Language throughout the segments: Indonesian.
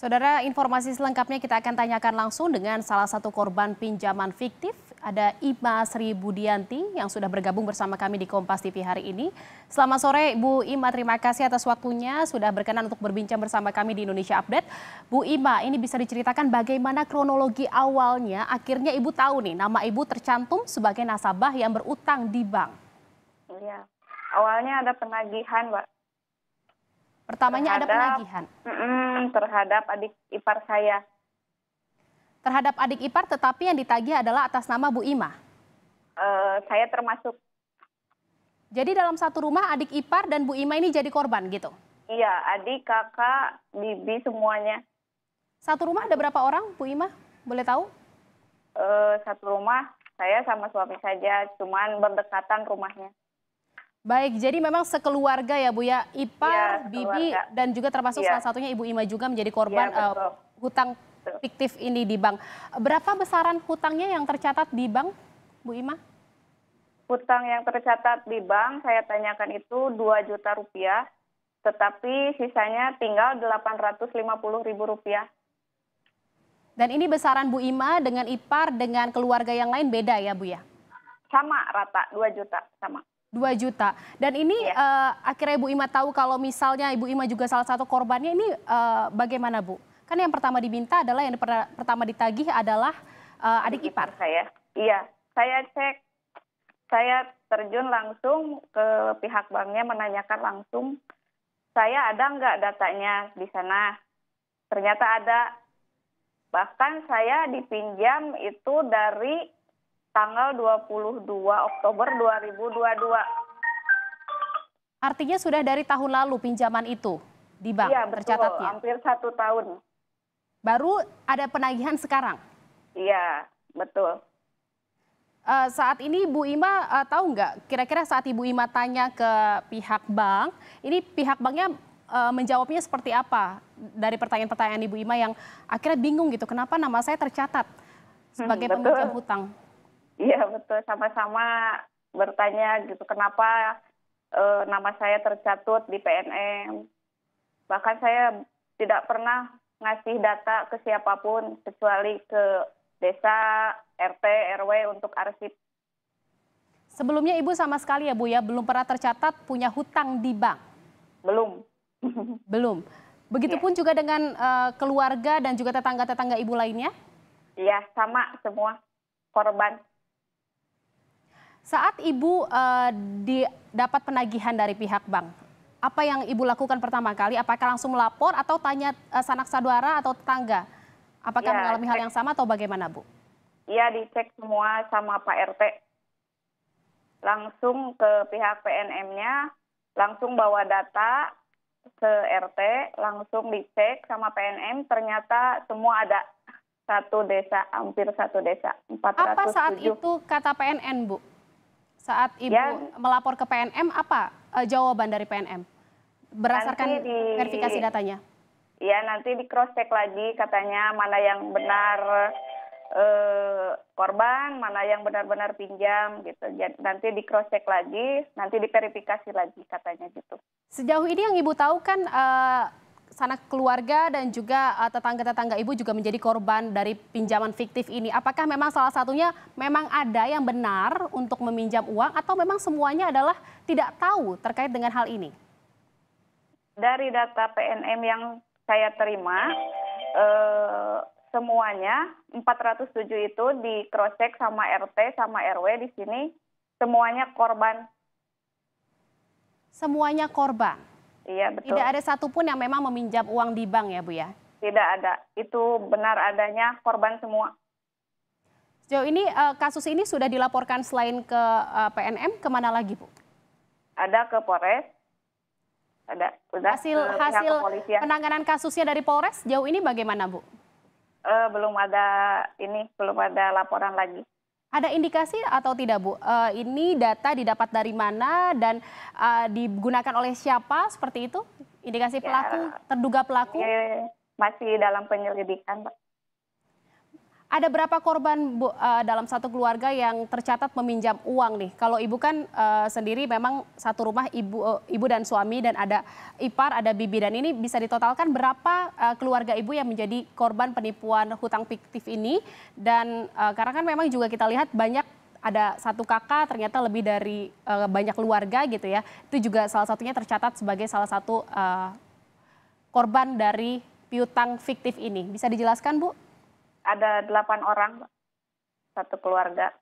Saudara, informasi selengkapnya kita akan tanyakan langsung dengan salah satu korban pinjaman fiktif. Ada Ima Sri Budianti yang sudah bergabung bersama kami di Kompas TV hari ini. Selamat sore Bu Ima, terima kasih atas waktunya sudah berkenan untuk berbincang bersama kami di Indonesia Update. Bu Ima, ini bisa diceritakan bagaimana kronologi awalnya akhirnya Ibu tahu nih nama Ibu tercantum sebagai nasabah yang berutang di bank. Iya, awalnya ada penagihan Mbak Pertamanya terhadap, ada penagihan. terhadap adik ipar saya. Terhadap adik ipar, tetapi yang ditagih adalah atas nama Bu Ima. Uh, saya termasuk. Jadi dalam satu rumah adik ipar dan Bu Ima ini jadi korban gitu? Iya, adik, kakak, bibi semuanya. Satu rumah ada berapa orang, Bu Ima? Boleh tahu? Uh, satu rumah saya sama suami saja, cuman berdekatan rumahnya. Baik, jadi memang sekeluarga ya Bu ya, Ipar, ya, Bibi, dan juga termasuk ya. salah satunya Ibu Ima juga menjadi korban ya, uh, hutang betul. fiktif ini di bank. Berapa besaran hutangnya yang tercatat di bank, Bu Ima? Hutang yang tercatat di bank saya tanyakan itu 2 juta rupiah, tetapi sisanya tinggal 850 ribu rupiah. Dan ini besaran Bu Ima dengan Ipar dengan keluarga yang lain beda ya Bu ya? Sama rata, 2 juta sama. 2 juta. Dan ini ya. uh, akhirnya Ibu Ima tahu kalau misalnya Ibu Ima juga salah satu korbannya ini uh, bagaimana Bu? Kan yang pertama diminta adalah yang pertama ditagih adalah uh, adik ipar. Saya. Iya, saya cek saya terjun langsung ke pihak banknya menanyakan langsung saya ada nggak datanya di sana. Ternyata ada. Bahkan saya dipinjam itu dari tanggal 22 Oktober 2022. Artinya sudah dari tahun lalu pinjaman itu di bank iya, betul, hampir satu tahun. Baru ada penagihan sekarang? Iya, betul. Uh, saat ini Bu Ima uh, tahu nggak kira-kira saat Ibu Ima tanya ke pihak bank, ini pihak banknya uh, menjawabnya seperti apa dari pertanyaan-pertanyaan Ibu Ima yang akhirnya bingung gitu, kenapa nama saya tercatat hmm, sebagai hmm, betul. hutang? Iya betul, sama-sama bertanya gitu kenapa e, nama saya tercatut di PNM. Bahkan saya tidak pernah ngasih data ke siapapun kecuali ke desa, RT, RW untuk arsip. Sebelumnya Ibu sama sekali ya Bu ya, belum pernah tercatat punya hutang di bank? Belum. belum. Begitupun iya. ya. juga dengan uh, keluarga dan juga tetangga-tetangga Ibu lainnya? Iya, sama semua korban. Saat Ibu uh, dapat penagihan dari pihak bank, apa yang Ibu lakukan pertama kali? Apakah langsung melapor atau tanya uh, sanak saudara atau tetangga? Apakah ya, mengalami cek. hal yang sama atau bagaimana, Bu? Iya, dicek semua sama Pak RT. Langsung ke pihak PNM-nya, langsung bawa data ke RT, langsung dicek sama PNM, ternyata semua ada satu desa, hampir satu desa. 407. Apa saat itu kata PNM, Bu? saat Ibu ya. melapor ke PNM apa uh, jawaban dari PNM? Berdasarkan di, verifikasi datanya. Ya, nanti di cross check lagi katanya mana yang benar uh, korban, mana yang benar-benar pinjam gitu. Nanti di cross check lagi, nanti diverifikasi lagi katanya gitu. Sejauh ini yang Ibu tahu kan Uh, sanak keluarga dan juga eh, tetangga-tetangga ibu juga menjadi korban dari pinjaman fiktif ini. Apakah memang salah satunya memang ada yang benar untuk meminjam uang atau memang semuanya adalah tidak tahu terkait dengan hal ini? Dari data PNM yang saya terima, eh, semuanya 407 itu di cross check sama RT sama RW di sini semuanya korban. Semuanya korban. Iya betul. Tidak ada satupun yang memang meminjam uang di bank ya Bu ya? Tidak ada. Itu benar adanya korban semua. Sejauh ini eh, kasus ini sudah dilaporkan selain ke eh, PNM kemana lagi Bu? Ada ke Polres. Ada. Sudah hasil hasil penanganan kasusnya dari Polres jauh ini bagaimana Bu? Uh, belum ada ini belum ada laporan lagi. Ada indikasi atau tidak, Bu? Uh, ini data didapat dari mana dan uh, digunakan oleh siapa seperti itu? Indikasi ya. pelaku, ya, terduga pelaku? Ya, masih dalam penyelidikan, Pak. Ada berapa korban Bu, uh, dalam satu keluarga yang tercatat meminjam uang nih? Kalau ibu kan uh, sendiri memang satu rumah ibu uh, ibu dan suami dan ada ipar, ada bibi dan ini bisa ditotalkan berapa uh, keluarga ibu yang menjadi korban penipuan hutang fiktif ini? Dan uh, karena kan memang juga kita lihat banyak ada satu kakak ternyata lebih dari uh, banyak keluarga gitu ya. Itu juga salah satunya tercatat sebagai salah satu uh, korban dari piutang fiktif ini. Bisa dijelaskan Bu? ada delapan orang, satu keluarga.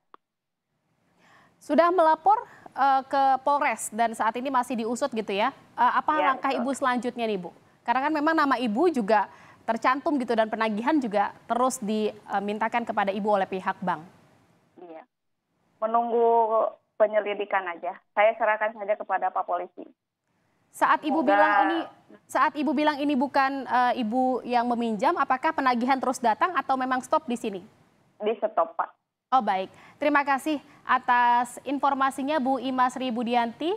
Sudah melapor uh, ke Polres dan saat ini masih diusut gitu ya. Uh, apa ya, langkah betul. ibu selanjutnya nih bu? Karena kan memang nama ibu juga tercantum gitu dan penagihan juga terus dimintakan kepada ibu oleh pihak bank. Iya. Menunggu penyelidikan aja. Saya serahkan saja kepada Pak Polisi. Saat ibu Enggak. bilang ini saat ibu bilang ini bukan uh, ibu yang meminjam, apakah penagihan terus datang atau memang stop di sini? Di stop, Pak. Oh baik, terima kasih atas informasinya Bu Ima Sri Budianti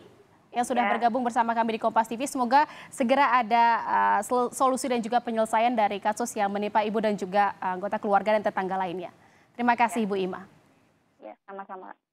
yang sudah ya. bergabung bersama kami di Kompas TV. Semoga segera ada uh, solusi dan juga penyelesaian dari kasus yang menimpa ibu dan juga eh, anggota keluarga dan tetangga lainnya. Terima kasih ya. Bu Ima. Ya, sama-sama.